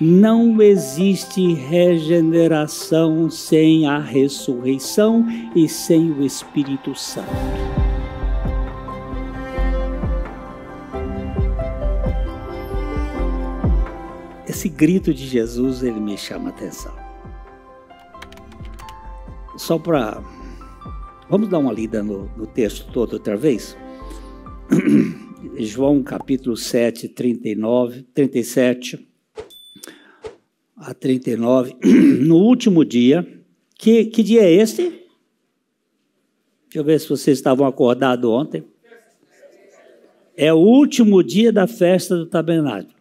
Não existe regeneração sem a ressurreição e sem o Espírito Santo. Esse grito de Jesus, ele me chama a atenção. Só para Vamos dar uma lida no, no, texto todo outra vez? João capítulo 7, 39, 37 a 39, no último dia. Que, que dia é este? Deixa eu ver se vocês estavam acordados ontem. É o último dia da festa do tabernáculo.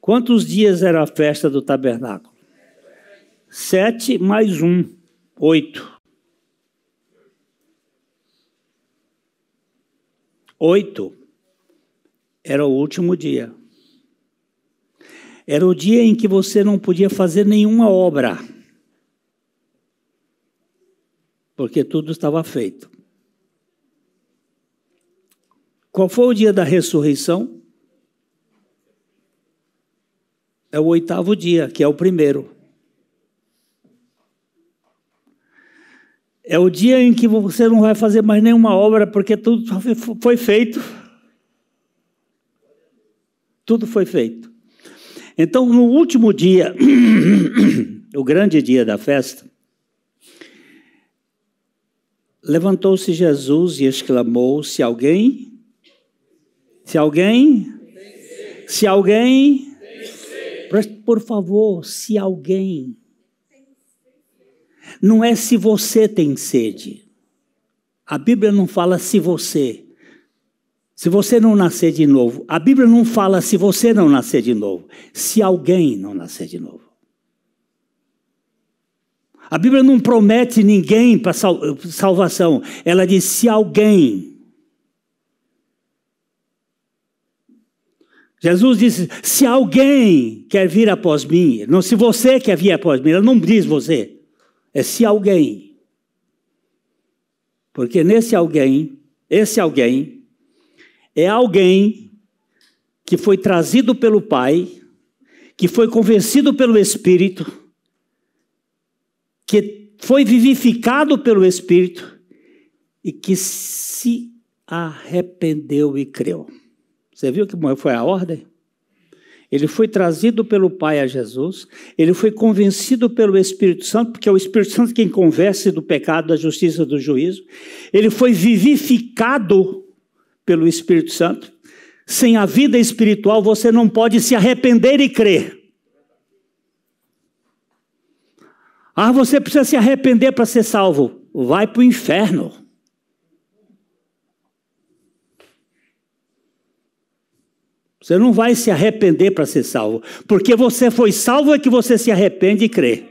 Quantos dias era a festa do tabernáculo? Sete mais um, oito. Oito era o último dia. Era o dia em que você não podia fazer nenhuma obra, porque tudo estava feito. Qual foi o dia da ressurreição? É o oitavo dia, que é o primeiro. É o dia em que você não vai fazer mais nenhuma obra, porque tudo foi feito. Tudo foi feito. Então, no último dia, o grande dia da festa, levantou-se Jesus e exclamou: Se alguém, se alguém, se alguém, por favor, se alguém, não é se você tem sede. A Bíblia não fala se você. Se você não nascer de novo, a Bíblia não fala se você não nascer de novo, se alguém não nascer de novo. A Bíblia não promete ninguém para sal salvação, ela diz se alguém. Jesus disse: se alguém quer vir após mim, não se você quer vir após mim, ela não diz você, é se alguém. Porque nesse alguém, esse alguém, é alguém que foi trazido pelo Pai, que foi convencido pelo Espírito, que foi vivificado pelo Espírito e que se arrependeu e creu. Você viu que foi a ordem? Ele foi trazido pelo Pai a Jesus, ele foi convencido pelo Espírito Santo, porque é o Espírito Santo quem convence do pecado, da justiça, do juízo. Ele foi vivificado pelo Espírito Santo. Sem a vida espiritual, você não pode se arrepender e crer. Ah, você precisa se arrepender para ser salvo. Vai para o inferno. Você não vai se arrepender para ser salvo. Porque você foi salvo é que você se arrepende e crê.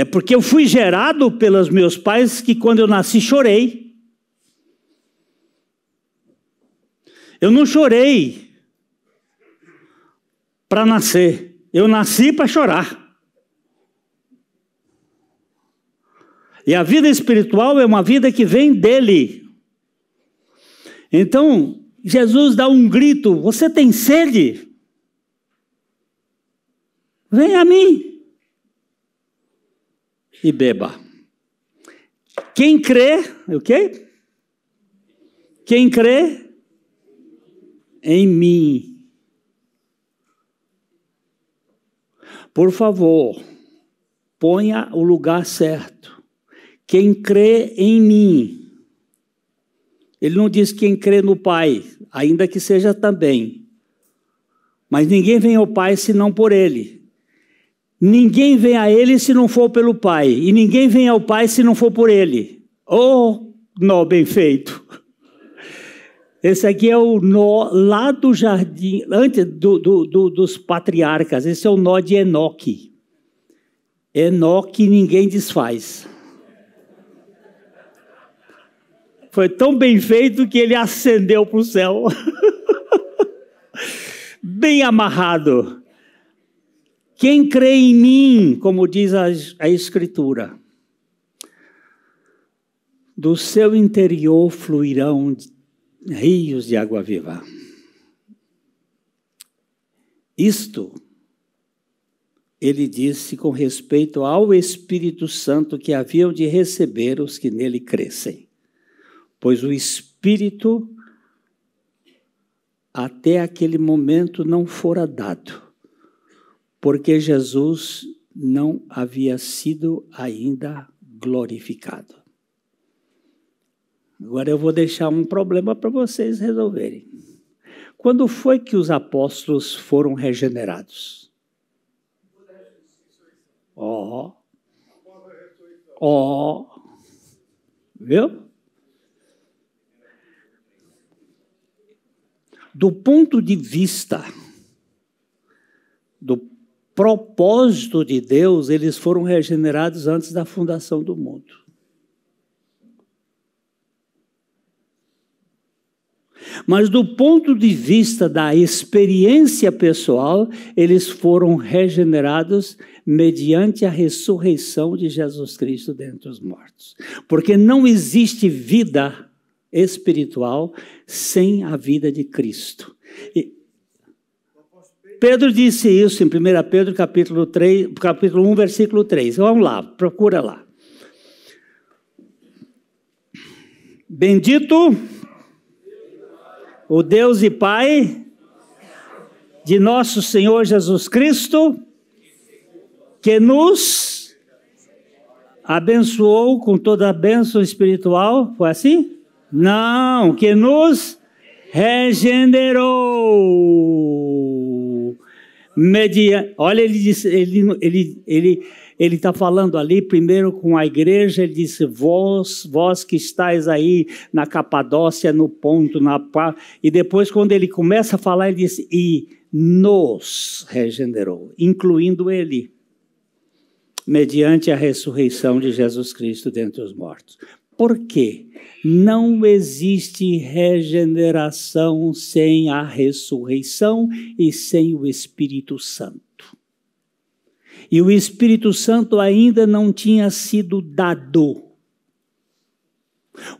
É porque eu fui gerado pelos meus pais que quando eu nasci chorei. Eu não chorei para nascer. Eu nasci para chorar. E a vida espiritual é uma vida que vem dele. Então, Jesus dá um grito: Você tem sede? Vem a mim e beba. Quem crê, é o quê? Quem crê em mim. Por favor, ponha o lugar certo. Quem crê em mim. Ele não diz quem crê no Pai, ainda que seja também. Mas ninguém vem ao Pai senão por Ele. Ninguém vem a ele se não for pelo Pai, e ninguém vem ao Pai se não for por ele. Oh, nó bem feito. Esse aqui é o nó lá do jardim, antes do, do, do, dos patriarcas. Esse é o nó de Enoque. Enoque ninguém desfaz. Foi tão bem feito que ele ascendeu para o céu. bem amarrado. Quem crê em mim, como diz a, a Escritura, do seu interior fluirão rios de água viva. Isto ele disse com respeito ao Espírito Santo que haviam de receber os que nele crescem, pois o Espírito até aquele momento não fora dado porque Jesus não havia sido ainda glorificado. Agora eu vou deixar um problema para vocês resolverem. Quando foi que os apóstolos foram regenerados? Ó. Oh. Ó. Oh. Viu? Do ponto de vista do propósito de Deus, eles foram regenerados antes da fundação do mundo. Mas do ponto de vista da experiência pessoal, eles foram regenerados mediante a ressurreição de Jesus Cristo dentre os mortos. Porque não existe vida espiritual sem a vida de Cristo. E Pedro disse isso em 1 Pedro capítulo, 3, capítulo 1, versículo 3. Vamos lá, procura lá. Bendito o Deus e Pai de nosso Senhor Jesus Cristo, que nos abençoou com toda a bênção espiritual. Foi assim? Não, que nos regenerou Media, olha, ele ele ele ele ele está falando ali primeiro com a igreja. Ele disse: vós, vós que estáis aí na Capadócia, no ponto, na e depois quando ele começa a falar, ele disse e nos regenerou, incluindo ele mediante a ressurreição de Jesus Cristo dentre os mortos. Porque não existe regeneração sem a ressurreição e sem o Espírito Santo. E o Espírito Santo ainda não tinha sido dado.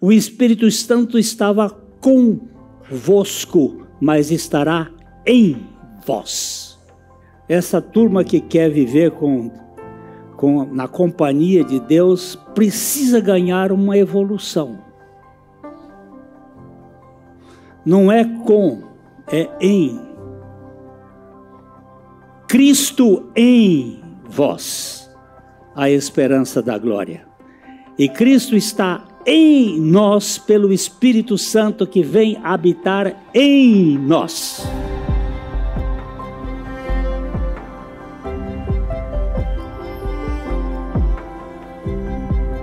O Espírito Santo estava convosco, mas estará em vós. Essa turma que quer viver com com, na companhia de Deus precisa ganhar uma evolução. Não é com, é em. Cristo em vós, a esperança da glória. E Cristo está em nós pelo Espírito Santo que vem habitar em nós.